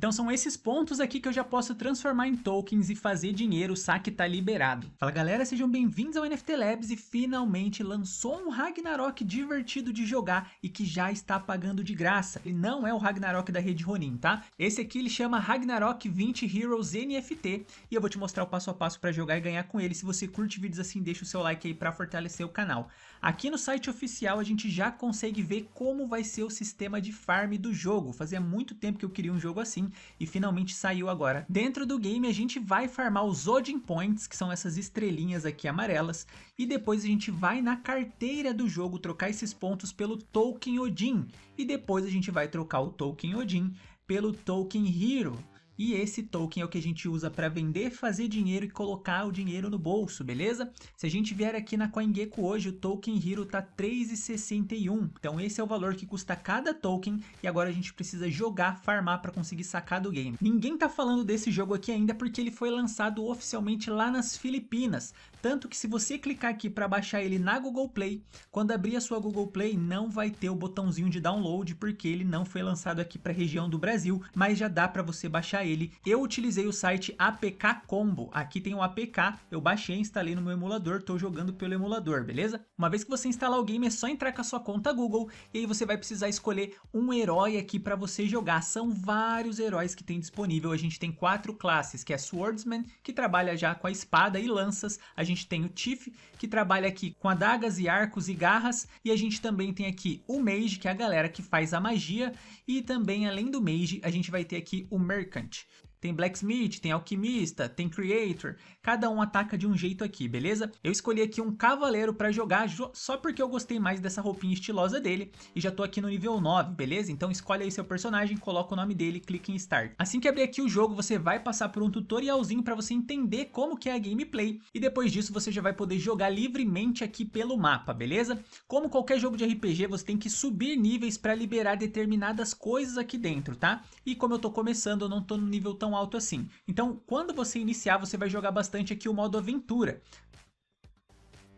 Então são esses pontos aqui que eu já posso transformar em tokens e fazer dinheiro, o saque tá liberado. Fala galera, sejam bem-vindos ao NFT Labs e finalmente lançou um Ragnarok divertido de jogar e que já está pagando de graça. Ele não é o Ragnarok da rede Ronin, tá? Esse aqui ele chama Ragnarok 20 Heroes NFT e eu vou te mostrar o passo a passo para jogar e ganhar com ele. Se você curte vídeos assim, deixa o seu like aí para fortalecer o canal. Aqui no site oficial a gente já consegue ver como vai ser o sistema de farm do jogo. Fazia muito tempo que eu queria um jogo assim e finalmente saiu agora. Dentro do game a gente vai farmar os Odin Points, que são essas estrelinhas aqui amarelas, e depois a gente vai na carteira do jogo trocar esses pontos pelo Token Odin, e depois a gente vai trocar o Token Odin pelo Token Hero. E esse token é o que a gente usa para vender, fazer dinheiro e colocar o dinheiro no bolso, beleza? Se a gente vier aqui na CoinGecko hoje, o token Hero tá 3,61. Então esse é o valor que custa cada token e agora a gente precisa jogar, farmar para conseguir sacar do game. Ninguém tá falando desse jogo aqui ainda porque ele foi lançado oficialmente lá nas Filipinas. Tanto que se você clicar aqui para baixar ele na Google Play, quando abrir a sua Google Play não vai ter o botãozinho de download porque ele não foi lançado aqui para a região do Brasil, mas já dá para você baixar ele ele, eu utilizei o site APK Combo. Aqui tem o APK, eu baixei, e instalei no meu emulador, estou jogando pelo emulador, beleza? Uma vez que você instalar o game, é só entrar com a sua conta Google e aí você vai precisar escolher um herói aqui para você jogar. São vários heróis que tem disponível. A gente tem quatro classes, que é Swordsman, que trabalha já com a espada e lanças. A gente tem o Chief, que trabalha aqui com adagas e arcos e garras. E a gente também tem aqui o Mage, que é a galera que faz a magia. E também, além do Mage, a gente vai ter aqui o Mercant, much. Tem Blacksmith, tem Alquimista, tem Creator. Cada um ataca de um jeito aqui, beleza? Eu escolhi aqui um Cavaleiro para jogar só porque eu gostei mais dessa roupinha estilosa dele. E já tô aqui no nível 9, beleza? Então escolhe aí seu personagem, coloca o nome dele, clique em Start. Assim que abrir aqui o jogo, você vai passar por um tutorialzinho para você entender como que é a gameplay. E depois disso você já vai poder jogar livremente aqui pelo mapa, beleza? Como qualquer jogo de RPG, você tem que subir níveis para liberar determinadas coisas aqui dentro, tá? E como eu tô começando, eu não tô no nível tão tão alto assim. Então, quando você iniciar, você vai jogar bastante aqui o modo aventura.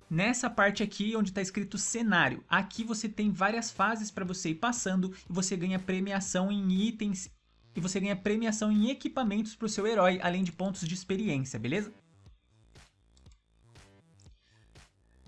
Nessa parte aqui onde está escrito cenário, aqui você tem várias fases para você ir passando e você ganha premiação em itens e você ganha premiação em equipamentos para o seu herói, além de pontos de experiência, beleza?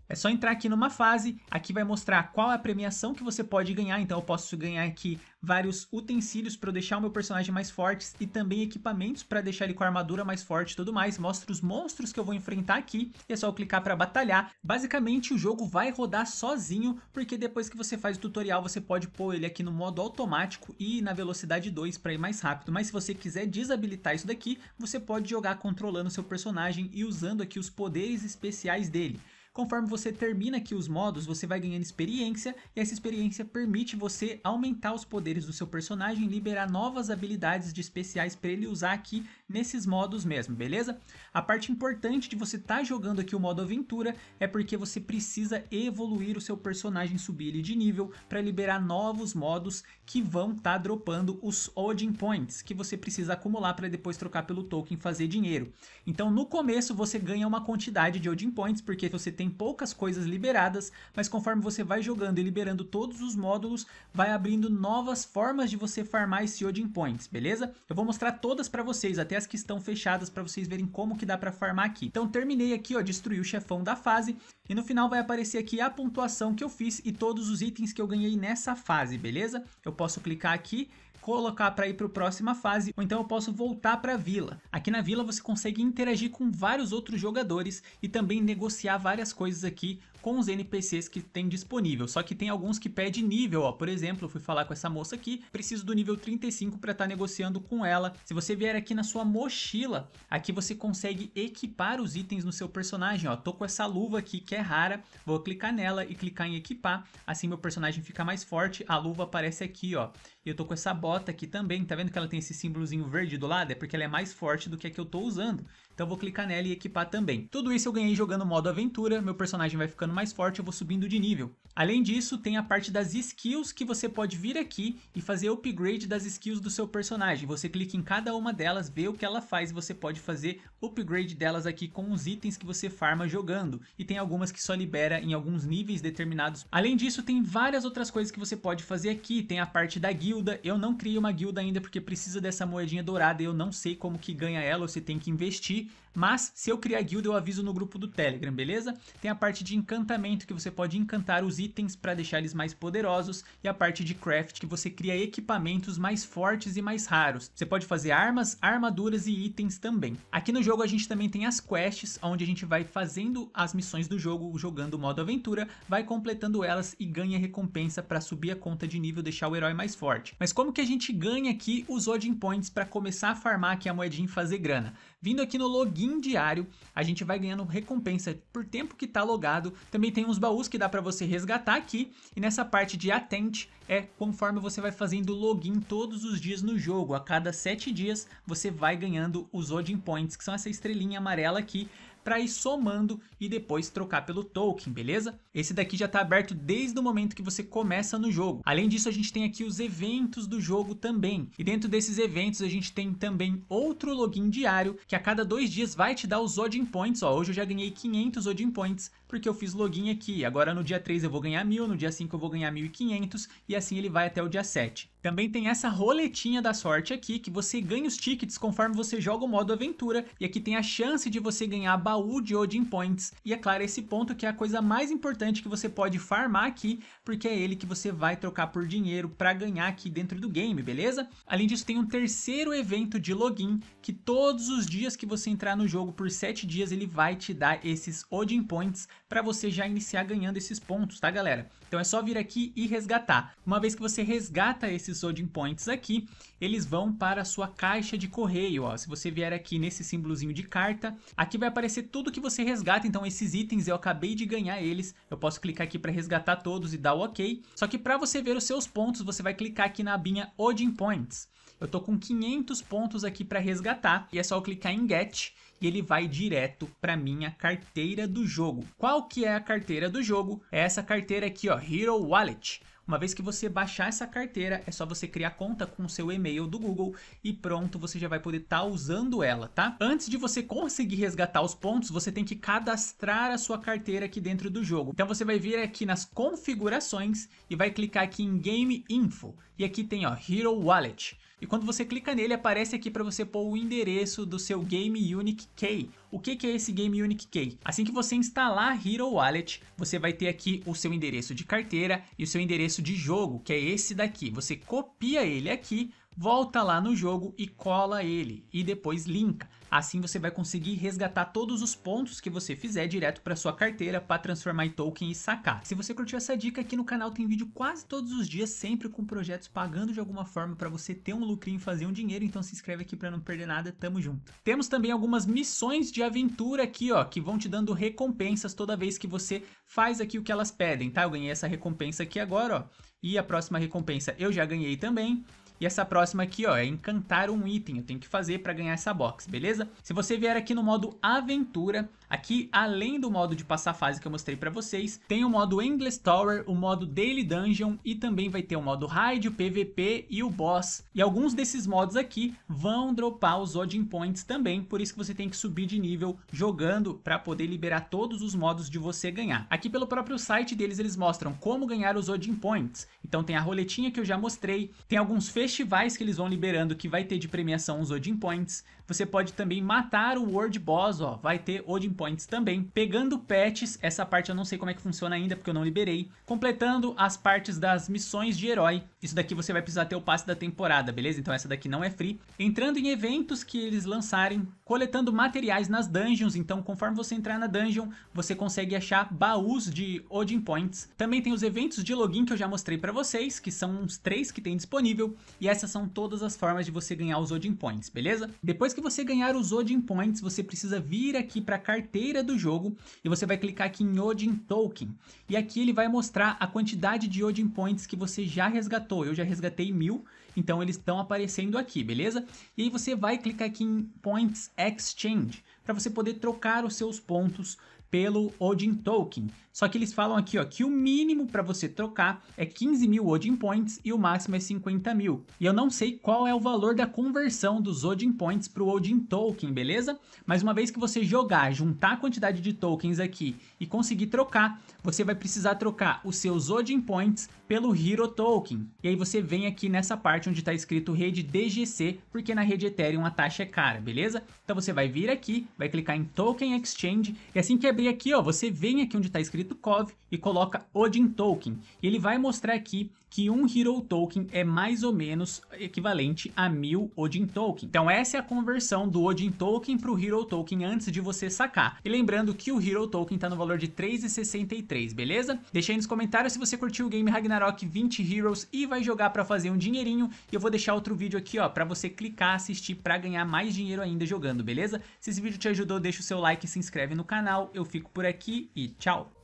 É só entrar aqui numa fase, aqui vai mostrar qual é a premiação que você pode ganhar, então eu posso ganhar aqui vários utensílios para eu deixar o meu personagem mais forte e também equipamentos para deixar ele com a armadura mais forte e tudo mais, mostra os monstros que eu vou enfrentar aqui, e é só eu clicar para batalhar. Basicamente o jogo vai rodar sozinho, porque depois que você faz o tutorial você pode pôr ele aqui no modo automático e na velocidade 2 para ir mais rápido, mas se você quiser desabilitar isso daqui, você pode jogar controlando seu personagem e usando aqui os poderes especiais dele. Conforme você termina aqui os modos, você vai ganhando experiência e essa experiência permite você aumentar os poderes do seu personagem e liberar novas habilidades de especiais para ele usar aqui nesses modos mesmo, beleza? A parte importante de você estar tá jogando aqui o modo aventura é porque você precisa evoluir o seu personagem, subir ele de nível para liberar novos modos que vão estar tá dropando os Odin Points que você precisa acumular para depois trocar pelo token e fazer dinheiro. Então no começo você ganha uma quantidade de Odin Points porque você tem tem poucas coisas liberadas, mas conforme você vai jogando e liberando todos os módulos, vai abrindo novas formas de você farmar esse Odin Points, beleza? Eu vou mostrar todas para vocês, até as que estão fechadas para vocês verem como que dá para farmar aqui. Então terminei aqui, ó, destruí o chefão da fase e no final vai aparecer aqui a pontuação que eu fiz e todos os itens que eu ganhei nessa fase, beleza? Eu posso clicar aqui colocar para ir para a próxima fase, ou então eu posso voltar para a vila. Aqui na vila você consegue interagir com vários outros jogadores e também negociar várias coisas aqui com os NPCs que tem disponível. Só que tem alguns que pede nível, ó. Por exemplo, eu fui falar com essa moça aqui, preciso do nível 35 para estar tá negociando com ela. Se você vier aqui na sua mochila, aqui você consegue equipar os itens no seu personagem, ó. Tô com essa luva aqui que é rara, vou clicar nela e clicar em equipar, assim meu personagem fica mais forte. A luva aparece aqui, ó. E eu tô com essa bota bota aqui também, tá vendo que ela tem esse símbolozinho verde do lado? É porque ela é mais forte do que a que eu tô usando. Então eu vou clicar nela e equipar também. Tudo isso eu ganhei jogando modo aventura, meu personagem vai ficando mais forte, eu vou subindo de nível. Além disso, tem a parte das skills que você pode vir aqui e fazer upgrade das skills do seu personagem. Você clica em cada uma delas, vê o que ela faz e você pode fazer upgrade delas aqui com os itens que você farma jogando. E tem algumas que só libera em alguns níveis determinados. Além disso, tem várias outras coisas que você pode fazer aqui. Tem a parte da guilda, eu não criei uma guilda ainda porque precisa dessa moedinha dourada e eu não sei como que ganha ela ou se tem que investir. Mas se eu criar guilda, eu aviso no grupo do Telegram, beleza? Tem a parte de encantamento que você pode encantar os itens para deixar eles mais poderosos e a parte de craft que você cria equipamentos mais fortes e mais raros. Você pode fazer armas, armaduras e itens também. Aqui no jogo a gente também tem as quests, onde a gente vai fazendo as missões do jogo, jogando o modo aventura, vai completando elas e ganha recompensa para subir a conta de nível, deixar o herói mais forte. Mas como que a gente ganha aqui os Odin Points para começar a farmar aqui a moedinha e fazer grana? Vindo aqui no login diário, a gente vai ganhando recompensa por tempo que está logado. Também tem uns baús que dá para você resgatar aqui. E nessa parte de atente é conforme você vai fazendo login todos os dias no jogo. A cada 7 dias você vai ganhando os Odin Points, que são essa estrelinha amarela aqui para ir somando e depois trocar pelo token, beleza? Esse daqui já está aberto desde o momento que você começa no jogo. Além disso, a gente tem aqui os eventos do jogo também. E dentro desses eventos, a gente tem também outro login diário que a cada dois dias vai te dar os Odin Points. Ó, hoje eu já ganhei 500 Odin Points porque eu fiz login aqui. Agora no dia 3 eu vou ganhar 1.000, no dia 5 eu vou ganhar 1.500 e assim ele vai até o dia 7. Também tem essa roletinha da sorte aqui, que você ganha os tickets conforme você joga o modo aventura, e aqui tem a chance de você ganhar baú de Odin Points. E é claro, esse ponto que é a coisa mais importante que você pode farmar aqui, porque é ele que você vai trocar por dinheiro para ganhar aqui dentro do game, beleza? Além disso, tem um terceiro evento de login, que todos os dias que você entrar no jogo por 7 dias, ele vai te dar esses Odin Points para você já iniciar ganhando esses pontos, tá galera? Então é só vir aqui e resgatar. Uma vez que você resgata esses Odin Points aqui, eles vão para a sua caixa de correio, ó. Se você vier aqui nesse símbolozinho de carta, aqui vai aparecer tudo que você resgata, então esses itens eu acabei de ganhar eles, eu posso clicar aqui para resgatar todos e dar o ok. Só que para você ver os seus pontos, você vai clicar aqui na abinha Odin Points. Eu tô com 500 pontos aqui para resgatar e é só eu clicar em Get e ele vai direto para minha carteira do jogo. Qual que é a carteira do jogo? É essa carteira aqui, ó, Hero Wallet. Uma vez que você baixar essa carteira, é só você criar conta com o seu e-mail do Google e pronto, você já vai poder estar tá usando ela, tá? Antes de você conseguir resgatar os pontos, você tem que cadastrar a sua carteira aqui dentro do jogo. Então você vai vir aqui nas configurações e vai clicar aqui em Game Info. E aqui tem ó, Hero Wallet. E quando você clica nele, aparece aqui para você pôr o endereço do seu Game Unique Key. O que, que é esse Game Unique Key? Assim que você instalar Hero Wallet, você vai ter aqui o seu endereço de carteira e o seu endereço de jogo, que é esse daqui. Você copia ele aqui, volta lá no jogo e cola ele e depois linka. Assim você vai conseguir resgatar todos os pontos que você fizer direto para sua carteira para transformar em token e sacar. Se você curtiu essa dica aqui no canal tem vídeo quase todos os dias, sempre com projetos pagando de alguma forma para você ter um lucro e fazer um dinheiro, então se inscreve aqui para não perder nada, tamo junto. Temos também algumas missões de aventura aqui, ó, que vão te dando recompensas toda vez que você faz aqui o que elas pedem, tá? Eu ganhei essa recompensa aqui agora, ó, e a próxima recompensa eu já ganhei também. E essa próxima aqui, ó, é encantar um item. Eu tenho que fazer para ganhar essa box, beleza? Se você vier aqui no modo aventura, Aqui, além do modo de passar fase que eu mostrei para vocês, tem o modo Endless Tower, o modo Daily Dungeon e também vai ter o modo Raid, o PVP e o Boss. E alguns desses modos aqui vão dropar os Odin Points também, por isso que você tem que subir de nível jogando para poder liberar todos os modos de você ganhar. Aqui pelo próprio site deles eles mostram como ganhar os Odin Points. Então tem a roletinha que eu já mostrei, tem alguns festivais que eles vão liberando que vai ter de premiação os Odin Points, você pode também matar o World Boss, ó, vai ter Odin Points também. Pegando patches, essa parte eu não sei como é que funciona ainda porque eu não liberei. Completando as partes das missões de herói, isso daqui você vai precisar ter o passe da temporada, beleza? Então essa daqui não é free. Entrando em eventos que eles lançarem, coletando materiais nas dungeons. Então conforme você entrar na dungeon, você consegue achar baús de Odin Points. Também tem os eventos de login que eu já mostrei para vocês, que são uns três que tem disponível. E essas são todas as formas de você ganhar os Odin Points, beleza? Depois que você ganhar os Odin Points, você precisa vir aqui para carteira do jogo e você vai clicar aqui em Odin Token. E aqui ele vai mostrar a quantidade de Odin Points que você já resgatou resgatou, eu já resgatei mil, então eles estão aparecendo aqui, beleza? E aí você vai clicar aqui em Points Exchange para você poder trocar os seus pontos pelo Odin Token. Só que eles falam aqui ó, que o mínimo para você trocar é 15 mil Odin Points e o máximo é 50 mil. E eu não sei qual é o valor da conversão dos Odin Points para o Odin Token, beleza? Mas uma vez que você jogar, juntar a quantidade de tokens aqui e conseguir trocar, você vai precisar trocar os seus Odin Points pelo Hero Token. E aí você vem aqui nessa parte onde está escrito rede DGC, porque na rede Ethereum a taxa é cara, beleza? Então você vai vir aqui, vai clicar em Token Exchange e assim que abrir e aqui, ó, você vem aqui onde está escrito COV e coloca Odin Token. E ele vai mostrar aqui que um Hero Token é mais ou menos equivalente a mil Odin Token. Então essa é a conversão do Odin Token para o Hero Token antes de você sacar. E lembrando que o Hero Token está no valor de 3,63, beleza? Deixa aí nos comentários se você curtiu o game Ragnarok 20 Heroes e vai jogar para fazer um dinheirinho. E eu vou deixar outro vídeo aqui, ó, para você clicar, assistir para ganhar mais dinheiro ainda jogando, beleza? Se esse vídeo te ajudou, deixa o seu like e se inscreve no canal. Eu fico por aqui e tchau!